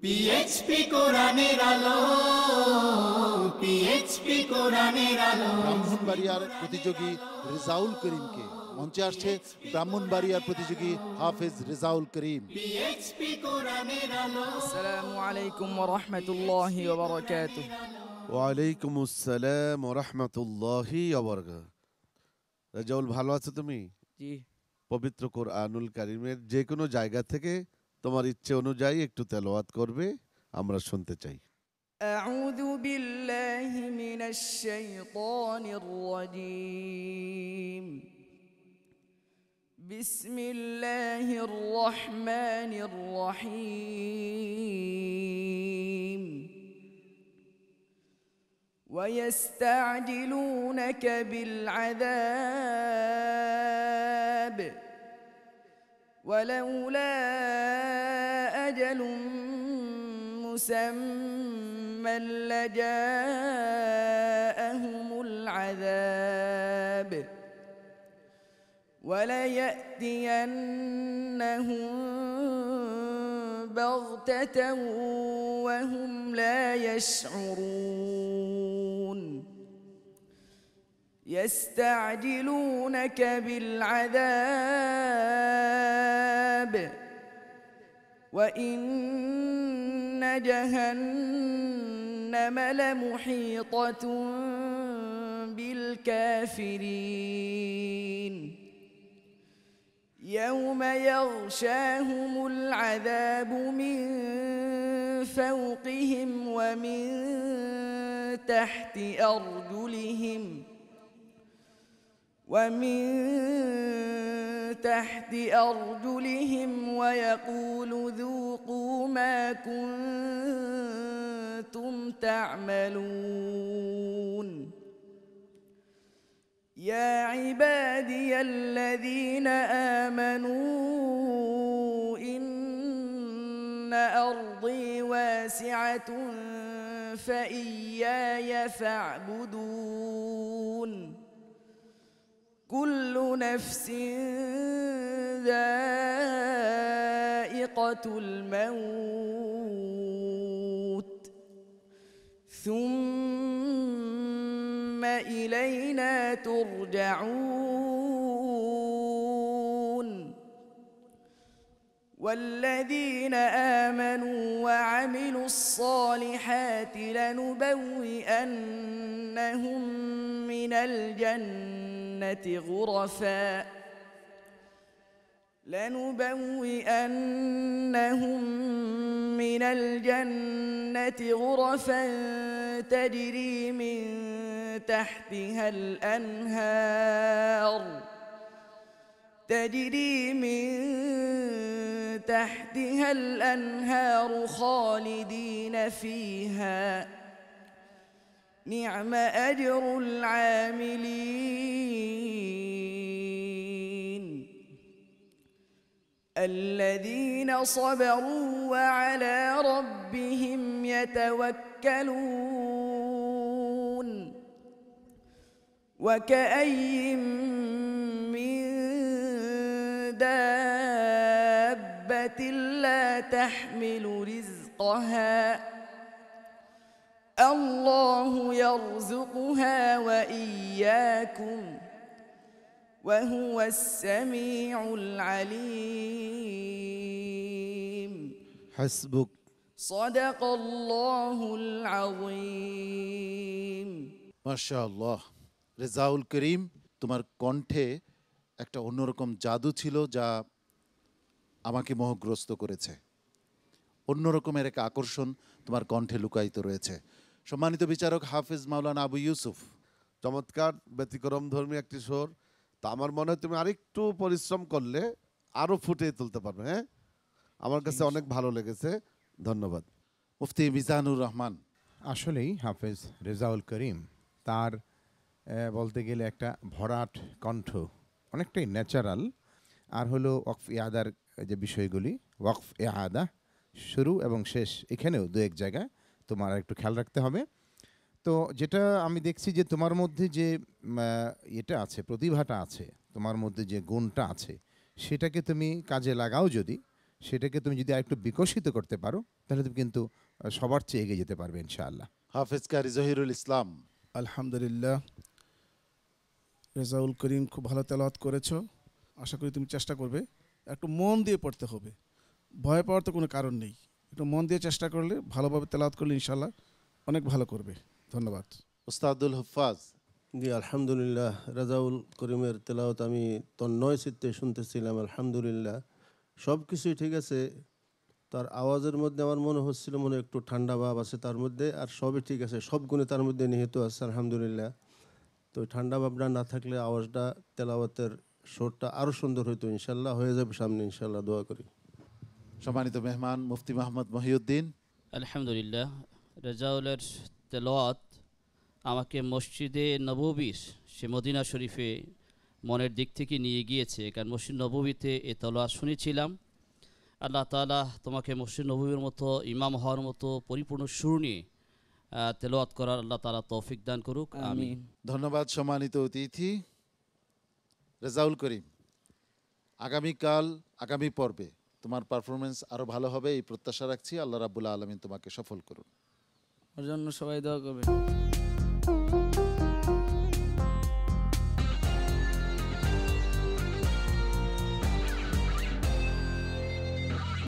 প্রতিযোগী রেজাউল করিমকে মঞ্চে আসছে ব্রাহ্মণবাড়িয়ার প্রতিযোগী হাফেজ রেজাউল করিম আলাইকুম আসসালাম ওয়া রাহমাতুল্লাহি ভালো আছো তুমি জি পবিত্র কোরআনুল কারিমের যে কোনো জায়গা থেকে তোমার ইচ্ছে অনুযায়ী একটু তেলাওয়াত করবে আমরা শুনতে চাই أعوذ بالله من الشيطان الرجيم بسم الله الرحمن الرحيم ويستعجلونك بالعذاب ولولا أجل مسمى لجاءهم العذاب وليأتينهم بغتة وهم لا يشعرون يستعجلونك بالعذاب الباب وإن جهنم لمحيطة بالكافرين يوم يغشاهم العذاب من فوقهم ومن تحت أرجلهم ۖ ومن تحت أرجلهم ويقول ذوقوا ما كنتم تعملون يا عبادي الذين آمنوا إن أرضي واسعة فإياي فاعبدون كل نفس ذائقة الموت ثم إلينا ترجعون والذين آمنوا وعملوا الصالحات لنبوئنهم من الجنة الجنة غرفا لنبوئنهم من الجنة غرفا تجري من تحتها الأنهار تجري من تحتها الأنهار خالدين فيها نعم أجر العاملين الذين صبروا وعلى ربهم يتوكلون وكأي من دابة لا تحمل رزقها الله يرزقها وإياكم وهو السميع العليم حسبك صدق الله العظيم ما شاء الله রেজাউল করিম তোমার কণ্ঠে একটা অন্যরকম জাদু ছিল যা আমাকে মোহগ্রস্ত করেছে অন্যরকমের এক আকর্ষণ তোমার কণ্ঠে লুকায়িত রয়েছে সম্মানিত বিচারক হাফিজ মাওলানা আবু ইউসুফ চমৎকার ব্যতিক্রম ধর্মী একটি শোর তা আমার মনে হয় তুমি আরেকটু পরিশ্রম করলে আরও ফুটিয়ে তুলতে পারবে হ্যাঁ আমার কাছে অনেক ভালো লেগেছে ধন্যবাদ মুফতি মিজানুর রহমান আসলেই হাফেজ রেজাউল করিম তার বলতে গেলে একটা ভরাট কণ্ঠ অনেকটাই ন্যাচারাল আর হলো ওয়াকফ ইয়াদার যে বিষয়গুলি ওয়াকফ আদা শুরু এবং শেষ এখানেও দু এক জায়গায় তোমার একটু খেয়াল রাখতে হবে তো যেটা আমি দেখছি যে তোমার মধ্যে যে এটা আছে প্রতিভাটা আছে তোমার মধ্যে যে গুণটা আছে সেটাকে তুমি কাজে লাগাও যদি সেটাকে তুমি যদি আরেকটু বিকশিত করতে পারো তাহলে তুমি কিন্তু সবার চেয়ে এগিয়ে যেতে পারবে ইনশাআল্লাহ হাফেজ কারি জহিরুল ইসলাম আলহামদুলিল্লাহ রেজাউল করিম খুব ভালো তেলাওয়াত করেছ আশা করি তুমি চেষ্টা করবে একটু মন দিয়ে পড়তে হবে ভয় পাওয়ার তো কোনো কারণ নেই একটু মন দিয়ে চেষ্টা করলে ভালোভাবে তেলাওয়াত করলে ইনশাল্লাহ অনেক ভালো করবে ধন্যবাদ উস্তাদুল হফাজ জি আলহামদুলিল্লাহ রাজাউল করিমের তেলাওয়াত আমি তন্ময় চিত্তে শুনতেছিলাম আলহামদুলিল্লাহ সব কিছুই ঠিক আছে তার আওয়াজের মধ্যে আমার মনে হচ্ছিল মনে একটু ঠান্ডা ভাব আছে তার মধ্যে আর সবই ঠিক আছে সব গুণে তার মধ্যে নিহিত আছে আলহামদুলিল্লাহ তো ঠান্ডা ভাবটা না থাকলে আওয়াজটা তেলাওয়াতের শোরটা আরও সুন্দর হইতো ইনশাল্লাহ হয়ে যাবে সামনে ইনশাল্লাহ দোয়া করি সম্মানিত মেহমান মুফতি মাহমদ মহিউদ্দিন আলহামদুলিল্লাহ রেজাউলের তেলোয়াত আমাকে মসজিদে নববিশ সে মদিনা শরীফে মনের দিক থেকে নিয়ে গিয়েছে কারণ মসজিদ নববীতে এ তলোয়াত শুনেছিলাম আল্লাহ তালা তোমাকে মসজিদ নবীর মতো ইমাম হওয়ার মতো পরিপূর্ণ সুর নিয়ে তেলোয়াত করার আল্লাহ তালা তৌফিক দান করুক আমি ধন্যবাদ সম্মানিত অতিথি রেজাউল করিম আগামীকাল আগামী পর্বে তোমার পারফরমেন্স আরও ভালো হবে এই প্রত্যাশা রাখছি আল্লাহ রাবুল্লাহ আলমিন তোমাকে সফল করুন ওর জন্য সবাই দেওয়া করবে